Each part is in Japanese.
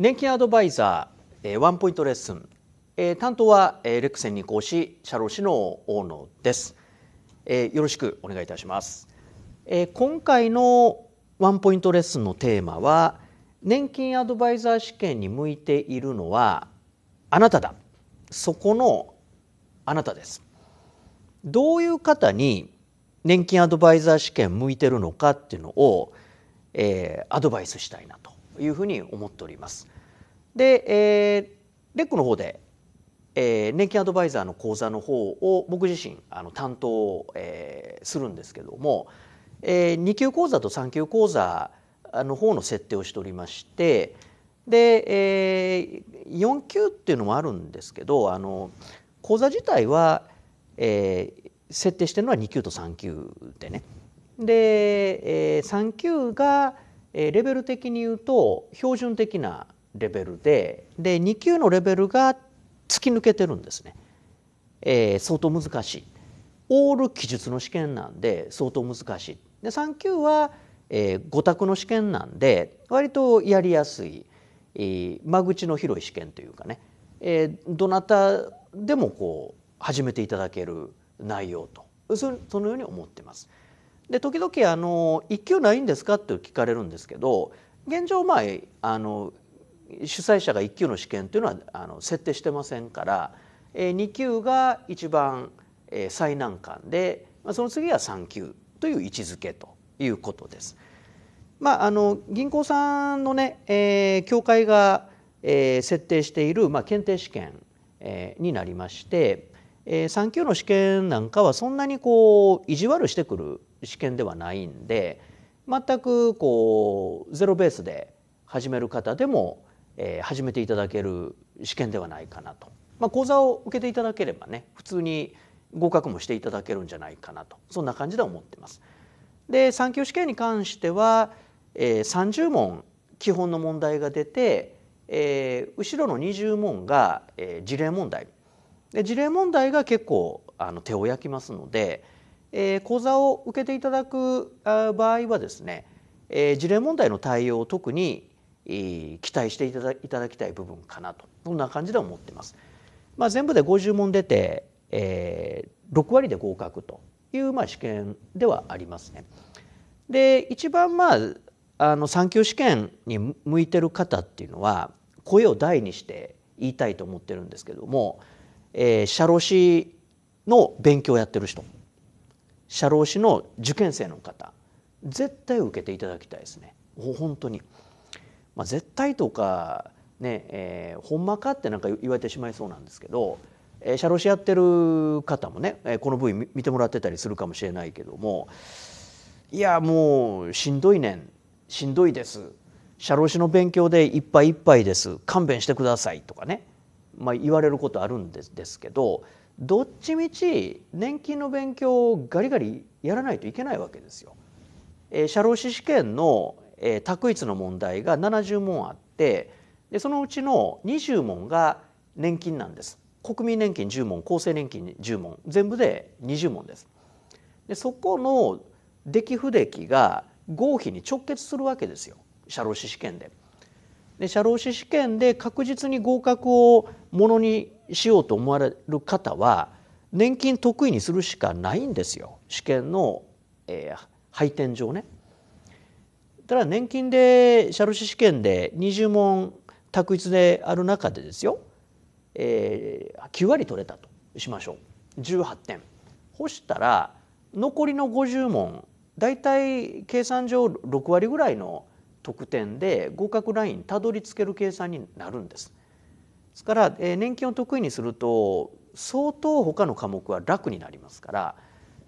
年金アドバイザー、えワンポイントレッスン、え担当は、えレックンに講師社労士の大野です、えよろしくお願いいたします、え今回のワンポイントレッスンのテーマは年金アドバイザー試験に向いているのはあなただそこのあなたですどういう方に年金アドバイザー試験向いてるのかっていうのを、えー、アドバイスしたいなというふうに思っております。で、えー、レックの方で、えー、年金アドバイザーの講座の方を僕自身あの担当、えー、するんですけども、えー、2級講座と3級講座の方の設定をしておりましてで、えー、4級っていうのもあるんですけどあの講座自体は、えー、設定してるのは2級と3級でね。で、えー、3級が、えレベル的に言うと標準的なレベルでで2級のレベルが突き抜けてるんですね、えー、相当難しいオール記述の試験なんで相当難しいで3級は、えー、5択の試験なんで割とやりやすい、えー、間口の広い試験というかね、えー、どなたでもこう始めていただける内容とそのように思ってます。で時々あの「1級ないんですか?」って聞かれるんですけど現状まああの主催者が1級の試験というのはあの設定してませんから、え2級が一番、え最難関で、まその次は3級という位置づけということです。まあ、あの銀行さんのね、えー、協会が、えー、設定している、まあ、検定試験、えー、になりまして、え3級の試験なんかはそんなにこう意地悪してくる試験ではないんで全くこうゼロベースで始める方でも、え始めていただける試験ではないかなと、まあ、講座を受けていただければね普通に合格もしていただけるんじゃないかなとそんな感じで思ってます。で3級試験に関しては、え30問基本の問題が出て、え後ろの20問が、え事例問題で事例問題が結構あの手を焼きますので、えー、講座を受けていただく場合はですね、えー、事例問題の対応を特に、えー、期待していただいただきたい部分かなとこんな感じで思ってます。まあ、全部で50問出て、えー、6割で合格という、まあ、試験ではありますね。で一番まあ3級試験に向いてる方っていうのは声を大にして言いたいと思ってるんですけどもえー、社労士の勉強をやってる人社労士の受験生の方絶対受けていただきたいですね本当に、まあ、絶対とかねえー、ほんまかってなんか言われてしまいそうなんですけど、えー、社労士やってる方もね、えー、この V 見てもらってたりするかもしれないけどもいやもうしんどいねんしんどいです社労士の勉強でいっぱいいっぱいです勘弁してくださいとかねまあ、言われることあるんですですけどどっちみち年金の勉強をガリガリやらないといけないわけですよ。えー、社労士試験の、えー、択一の問題が70問あってでそのうちの20問が年金なんです。国民年金10問厚生年金10問全部で20問です。でそこの出来不出来が合否に直結するわけですよ社労士試験で。で社労士試験で確実に合格をものにしようと思われる方は年金得意にするしかないんですよ試験の、えー、配点上ね。ただ年金で社労士試験で20問択一である中でですよ、えー、9割取れたとしましょう18点。干したら残りの50問大体計算上6割ぐらいの得点で合格ラインたどり着ける計算になるんです。ですから、え年金を得意にすると相当他の科目は楽になりますから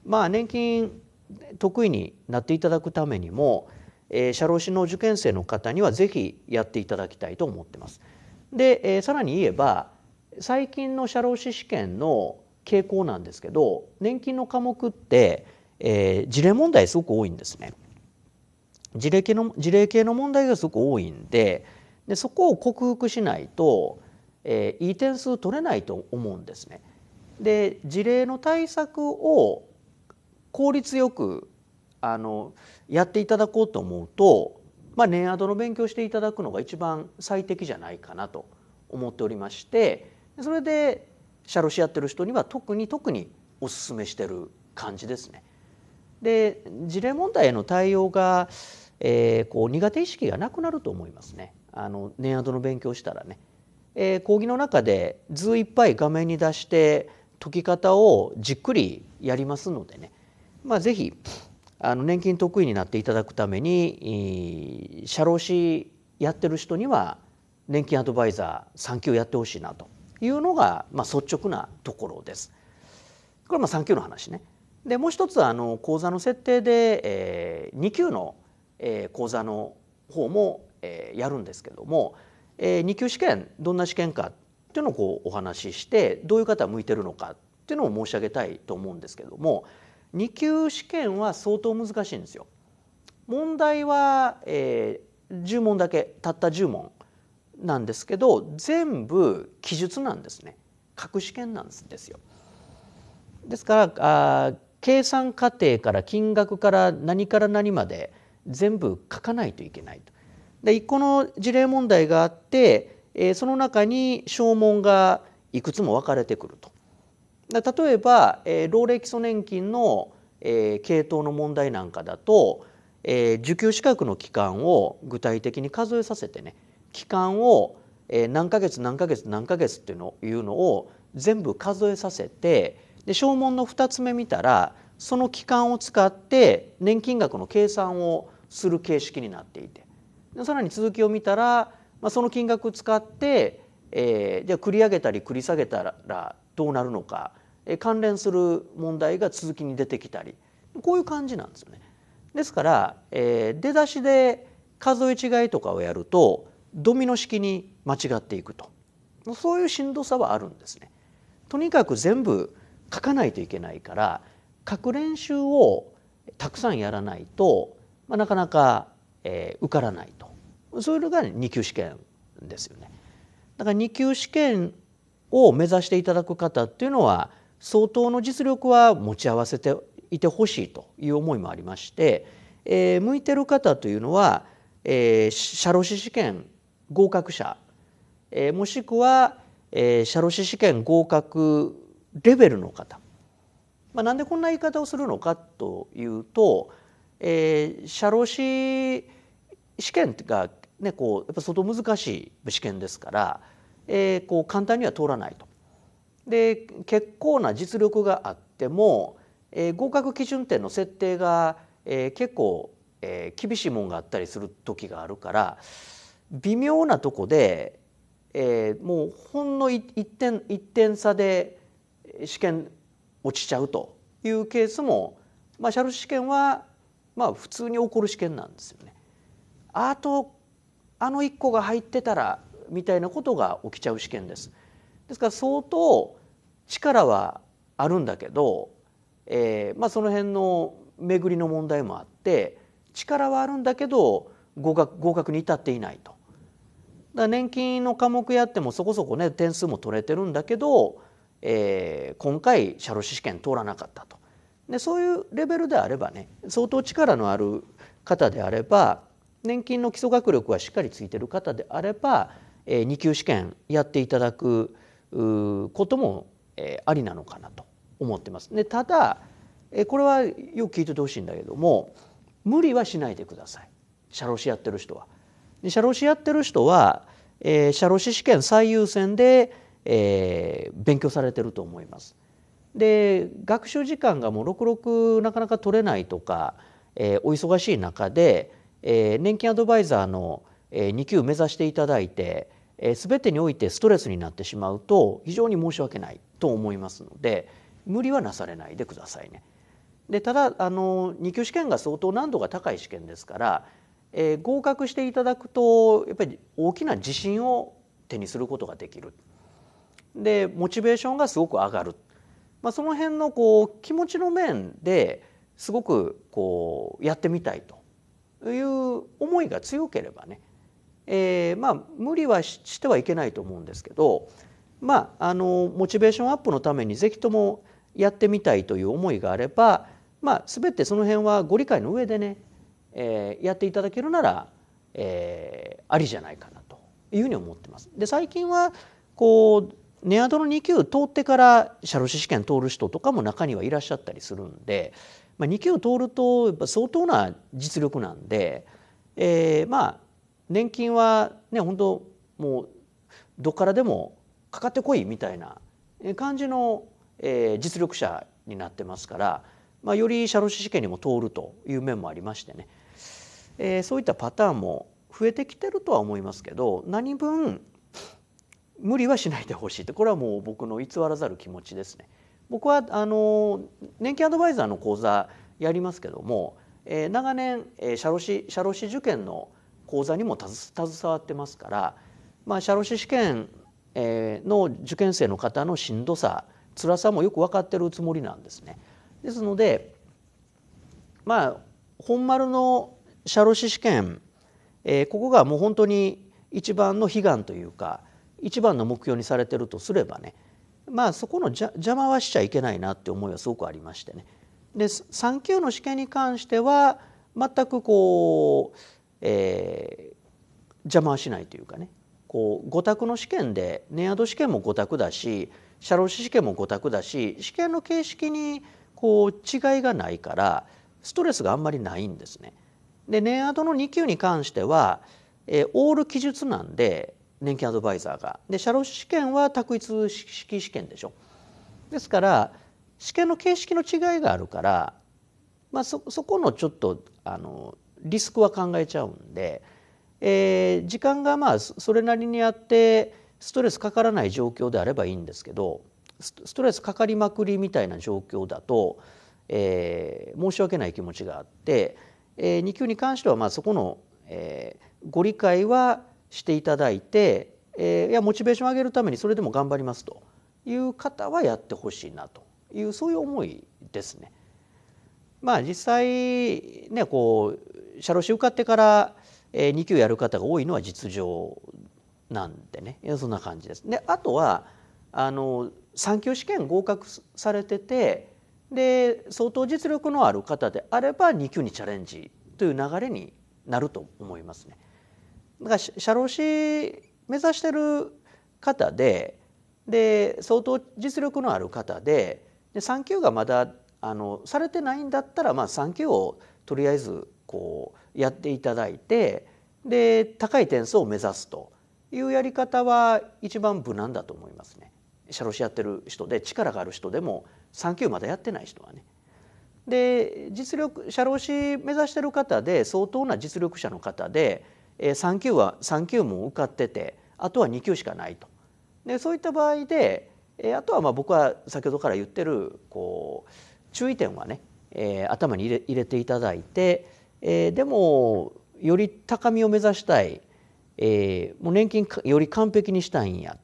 まあ年金得意になっていただくためにも、え社労士の受験生の方には是非やっていただきたいと思ってます。で、えさらに言えば最近の社労士試験の傾向なんですけど年金の科目って、えー、事例問題すごく多いんですね。事例系の事例系の問題がすごく多いんででそこを克服しないと、えー、いい点数取れないと思うんですね。で事例の対策を効率よくあのやっていただこうと思うと、まあ、年アドの勉強していただくのが一番最適じゃないかなと思っておりましてそれでシャロシやってる人には特に特におすすめしてる感じですね。で事例問題への対応がえー、こう苦手意識がなくなると思いますね。あの年後の勉強したらね、えー、講義の中で図いっぱい画面に出して解き方をじっくりやりますのでね、まあ、ぜひあの年金得意になっていただくために社労士やってる人には年金アドバイザー3級やってほしいなというのが、まあ、率直なところです。これまあ3級の話ね。でもう一つあの講座の設定で、えー、2級のえ講座の方も、えやるんですけども、え2級試験どんな試験かっていうのをこうお話ししてどういう方向いてるのかっていうのを申し上げたいと思うんですけども二級試験は相当難しいんですよ。問題は、え10問だけたった10問なんですけど全部記述なんですね各試験なんですよ。ですからあ計算過程から金額から何から何まで、全部書かないといけないと。で一個の事例問題があって、えその中に証文がいくつも分かれてくると。例えば、え老齢基礎年金の、え系統の問題なんかだと、え受給資格の期間を具体的に数えさせてね期間を、え何ヶ月何ヶ月何ヶ月っていうのいうのを全部数えさせてで証文の2つ目見たらその期間を使って年金額の計算をする形式になっていてでさらに続きを見たら、まあ、その金額使って、えー、じゃあ繰り上げたり繰り下げたらどうなるのか、えー、関連する問題が続きに出てきたりこういう感じなんですよね。ですから、えー、出だしで数え違いとかをやるとドミノ式に間違っていくとそういうしんどさはあるんですね。とにかく全部書かないといけないから書く練習をたくさんやらないとまあ、なかなか、えー、受からないとそういうのが2級試験ですよね。だから2級試験を目指していただく方っていうのは相当の実力は持ち合わせていてほしいという思いもありまして、えー、向いてる方というのは、えー、社労士試験合格者、えー、もしくは、えー、社労士試験合格レベルの方、まあ、なんでこんな言い方をするのかというとえー、社労士試験が、ね、こうやっぱ相当難しい試験ですから、えー、こう簡単には通らないと。で結構な実力があっても、えー、合格基準点の設定が、えー、結構、えー、厳しいもんがあったりする時があるから微妙なとこで、えー、もうほんの1点 ,1 点差で試験落ちちゃうというケースも、まあ、シャル試験はまあ普通に起こる試験なんですよね。あとあの1個が入ってたらみたいなことが起きちゃう試験です。ですから相当力はあるんだけど、えー、まあ、その辺の巡りの問題もあって力はあるんだけど合格合格に至っていないと。だ年金の科目やってもそこそこね点数も取れてるんだけど、えー、今回社労士試験通らなかったと。でそういうレベルであればね相当力のある方であれば年金の基礎学力はしっかりついてる方であれば、えー、2級試験やっていただくことも、えー、ありなのかなと思ってます。でただ、えー、これはよく聞いててほしいんだけども無理はしないでください社労士やってる人は。で社労士やってる人は、えー、社労士試験最優先で、えー、勉強されてると思います。で学習時間がもう66なかなか取れないとか、えー、お忙しい中で、えー、年金アドバイザーの、え2級目指していただいて、えー、全てにおいてストレスになってしまうと非常に申し訳ないと思いますので無理はなされないでくださいね。でただあの2級試験が相当難度が高い試験ですから、えー、合格していただくとやっぱり大きな自信を手にすることができる。でモチベーションがすごく上がるまあ、その辺のこう気持ちの面ですごくこうやってみたいという思いが強ければね、えー、まあ無理はしてはいけないと思うんですけど、まあ、あのモチベーションアップのために是非ともやってみたいという思いがあれば、まあ、全てその辺はご理解の上でね、えー、やっていただけるなら、えー、ありじゃないかなというふうに思ってます。で最近はこうネアドの2級通ってから社労士試験通る人とかも中にはいらっしゃったりするんで、まあ、2級通るとやっぱ相当な実力なんで、えー、まあ年金はね本当もうどっからでもかかってこいみたいな感じの、え実力者になってますから、まあ、より社労士試験にも通るという面もありましてね、えー、そういったパターンも増えてきてるとは思いますけど何分無理はしないでほしいとこれはもう僕の偽らざる気持ちですね。僕はあの年金アドバイザーの講座やりますけども、えー、長年、えー、社労士社労士受験の講座にも携わってますから、まあ、社労士試験、えの受験生の方のしんどさ辛さもよく分かってるつもりなんですね。ですのでまあ本丸の社労士試験、えー、ここがもう本当に一番の悲願というか一番の目標にされてるとすればねまあそこの邪魔はしちゃいけないなって思いはすごくありましてね。で3級の試験に関しては全くこう、えー、邪魔はしないというかねこう5択の試験で年アド試験も5択だし社労士試験も5択だし試験の形式にこう違いがないからストレスがあんまりないんですね。で年アドの2級に関しては、えー、オール記述なんで年金アドバイザーがで社労士試験は択一式試験でしょですから試験の形式の違いがあるから、まあ、そそこのちょっとあのリスクは考えちゃうんで、えー、時間がまあそれなりにあってストレスかからない状況であればいいんですけどストレスかかりまくりみたいな状況だと、えー、申し訳ない気持ちがあって、えー、2級に関してはまあそこの、えー、ご理解はしていただいて、えー、いやモチベーションを上げるためにそれでも頑張りますという方はやってほしいなというそういう思いですね。まあ実際ねこう社労士受かってから2級やる方が多いのは実情なんでねそんな感じです。であとはあの3級試験合格されててで相当実力のある方であれば2級にチャレンジという流れになると思いますね。だから社労士目指してる方でで相当実力のある方でで産休がまだあのされてないんだったら、まあ、をとりあえずこうやっていただいてで高い点数を目指すというやり方は一番無難だと思いますね。社労士やってる人で力がある人でも産休まだやってない人はね。で実力社労士目指してる方で相当な実力者の方でえ3級は3級も受かっててあとは2級しかないと。でそういった場合で、えあとはまあ僕は先ほどから言ってるこう注意点はね、えー、頭に入れ入れていただいて、えー、でもより高みを目指したい、えー、もう年金より完璧にしたいんや、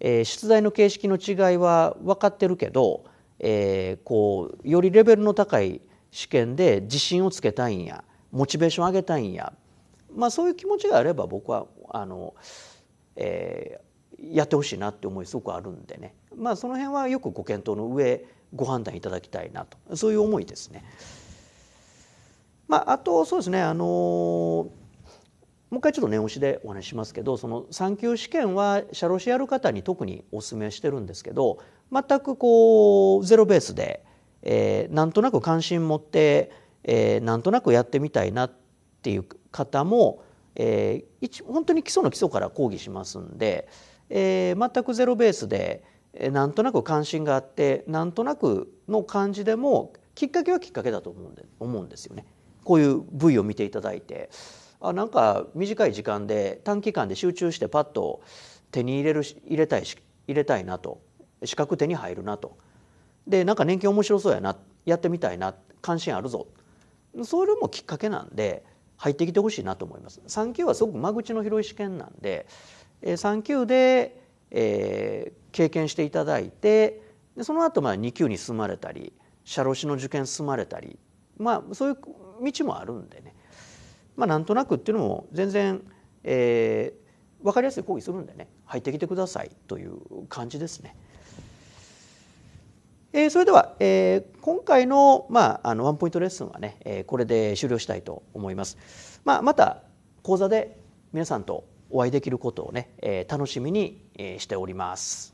えー、出題の形式の違いは分かってるけど、えー、こうよりレベルの高い試験で自信をつけたいんやモチベーション上げたいんやまあ、そういう気持ちがあれば僕はあの、えー、やってほしいなって思いすごくあるんでね、まあ、その辺はよくご検討の上ご判断いただきたいなとそういう思いですね。まあ、あとそうですねあのもう一回ちょっと念押しでお話しますけどその産休試験は社労士やる方に特にお勧めしてるんですけど全くこうゼロベースで、えー、なんとなく関心持って、えー、なんとなくやってみたいなってっていう方も、えー、一本当に基礎の基礎から講義しますんで、えー、全くゼロベースで、えー、なんとなく関心があってなんとなくの感じでもきっかけはきっかけだと思うんで思うんですよね。こういう部位を見ていただいてあなんか短い時間で短期間で集中してパッと手に入れる入れたいし入れたいなと資格手に入るなとでなんか年金面白そうやなやってみたいな関心あるぞそれもきっかけなんで入ってきてほしいなと思います。3級はすごく間口の広い試験なんで、え3級で、えー、経験していただいてでその後まあ2級に進まれたり社労士の受験進まれたり、まあ、そういう道もあるんでね、まあ、なんとなくっていうのも全然、えー、分かりやすい講義するんでね入ってきてくださいという感じですね。えー、それでは、えー、今回の,、まあ、あのワンポイントレッスンはね、えー、これで終了したいと思います。まあ、また講座で皆さんとお会いできることをね、え楽しみにしております。